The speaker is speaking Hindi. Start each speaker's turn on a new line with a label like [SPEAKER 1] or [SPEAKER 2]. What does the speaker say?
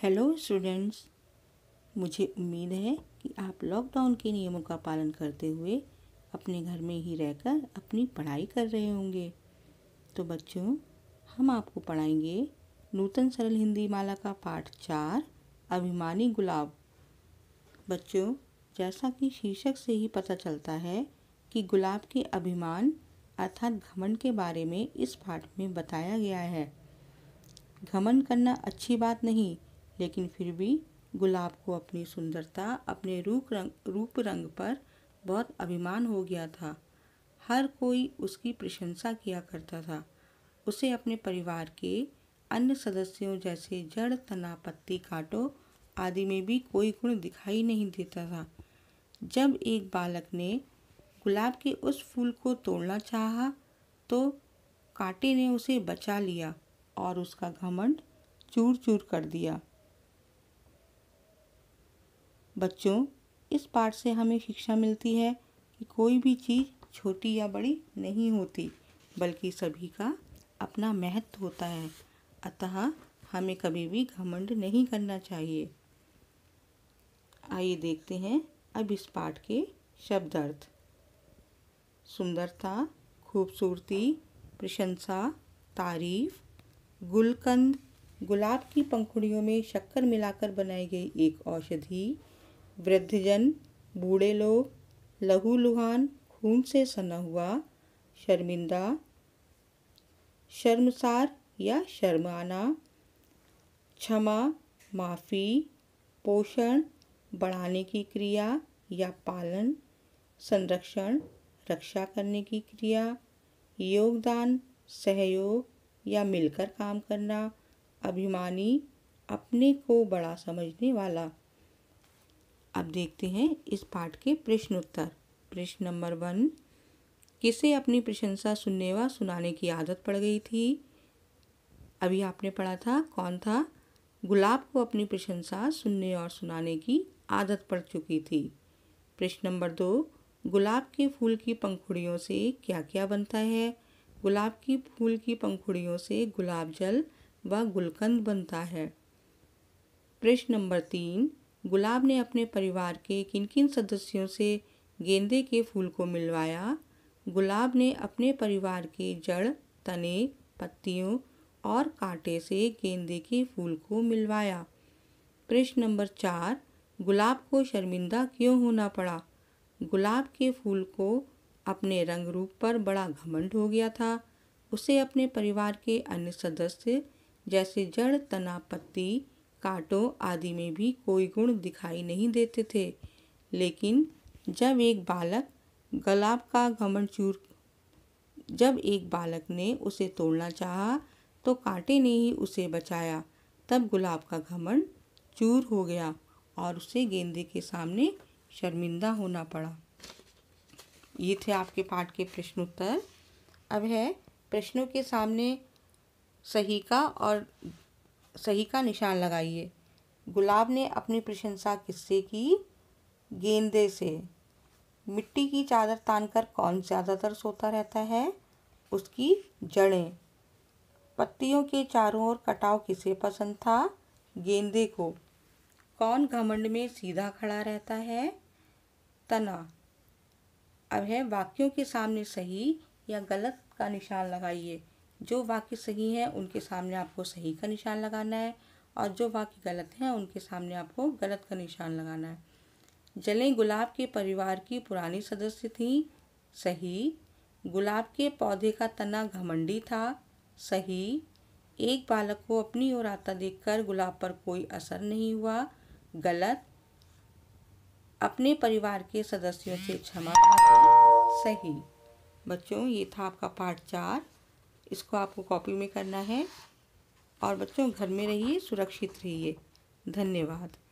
[SPEAKER 1] हेलो स्टूडेंट्स मुझे उम्मीद है कि आप लॉकडाउन के नियमों का पालन करते हुए अपने घर में ही रहकर अपनी पढ़ाई कर रहे होंगे तो बच्चों हम आपको पढ़ाएंगे नूतन सरल हिंदी माला का पाठ चार अभिमानी गुलाब बच्चों जैसा कि शीर्षक से ही पता चलता है कि गुलाब के अभिमान अर्थात घमंड के बारे में इस पाठ में बताया गया है घमंड करना अच्छी बात नहीं लेकिन फिर भी गुलाब को अपनी सुंदरता अपने रूप रंग रूप रंग पर बहुत अभिमान हो गया था हर कोई उसकी प्रशंसा किया करता था उसे अपने परिवार के अन्य सदस्यों जैसे जड़ तना पत्ती काटो आदि में भी कोई गुण दिखाई नहीं देता था जब एक बालक ने गुलाब के उस फूल को तोड़ना चाहा तो कांटे ने उसे बचा लिया और उसका घमंड चूर चूर कर दिया बच्चों इस पाठ से हमें शिक्षा मिलती है कि कोई भी चीज़ छोटी या बड़ी नहीं होती बल्कि सभी का अपना महत्व होता है अतः हमें कभी भी घमंड नहीं करना चाहिए आइए देखते हैं अब इस पाठ के शब्द अर्थ सुंदरता खूबसूरती प्रशंसा तारीफ गुलकंद गुलाब की पंखुड़ियों में शक्कर मिलाकर बनाई गई एक औषधि वृद्धजन बूढ़े लोग लुहान खून से सना हुआ शर्मिंदा शर्मसार या शर्माना क्षमा माफ़ी पोषण बढ़ाने की क्रिया या पालन संरक्षण रक्षा करने की क्रिया योगदान सहयोग या मिलकर काम करना अभिमानी अपने को बड़ा समझने वाला अब देखते हैं इस पाठ के प्रश्न उत्तर प्रश्न नंबर वन किसे अपनी प्रशंसा सुनने व सुनाने की आदत पड़ गई थी अभी आपने पढ़ा था कौन था गुलाब को अपनी प्रशंसा सुनने और सुनाने की आदत पड़ चुकी थी प्रश्न नंबर दो गुलाब के फूल की पंखुड़ियों से क्या क्या बनता है गुलाब की फूल की पंखुड़ियों से गुलाब जल व गुलकंद बनता है प्रश्न नंबर तीन गुलाब ने अपने परिवार के किन किन सदस्यों से गेंदे के फूल को मिलवाया गुलाब ने अपने परिवार के जड़ तने पत्तियों और कांटे से गेंदे के फूल को मिलवाया प्रश्न नंबर चार गुलाब को शर्मिंदा क्यों होना पड़ा गुलाब के फूल को अपने रंग रूप पर बड़ा घमंड हो गया था उसे अपने परिवार के अन्य सदस्य जैसे जड़ तना पत्ती कांटों आदि में भी कोई गुण दिखाई नहीं देते थे लेकिन जब एक बालक गलाब का घमंड चूर जब एक बालक ने उसे तोड़ना चाहा तो कांटे ने ही उसे बचाया तब गुलाब का घमंड चूर हो गया और उसे गेंदे के सामने शर्मिंदा होना पड़ा ये थे आपके पाठ के प्रश्नोत्तर अब है प्रश्नों के सामने सही का और सही का निशान लगाइए गुलाब ने अपनी प्रशंसा किससे की गेंदे से मिट्टी की चादर तानकर कौन ज़्यादातर सोता रहता है उसकी जड़ें पत्तियों के चारों ओर कटाव किसे पसंद था गेंदे को कौन घमंड में सीधा खड़ा रहता है तना अब है वाक्यों के सामने सही या गलत का निशान लगाइए जो वाक्य सही हैं उनके सामने आपको सही का निशान लगाना है और जो वाक्य गलत हैं उनके सामने आपको गलत का निशान लगाना है जलें गुलाब के परिवार की पुरानी सदस्य थी सही गुलाब के पौधे का तना घमंडी था सही एक बालक को अपनी ओर आता देखकर गुलाब पर कोई असर नहीं हुआ गलत अपने परिवार के सदस्यों से क्षमा सही बच्चों ये था आपका पार्ट चार इसको आपको कॉपी में करना है और बच्चों घर में रहिए सुरक्षित रहिए धन्यवाद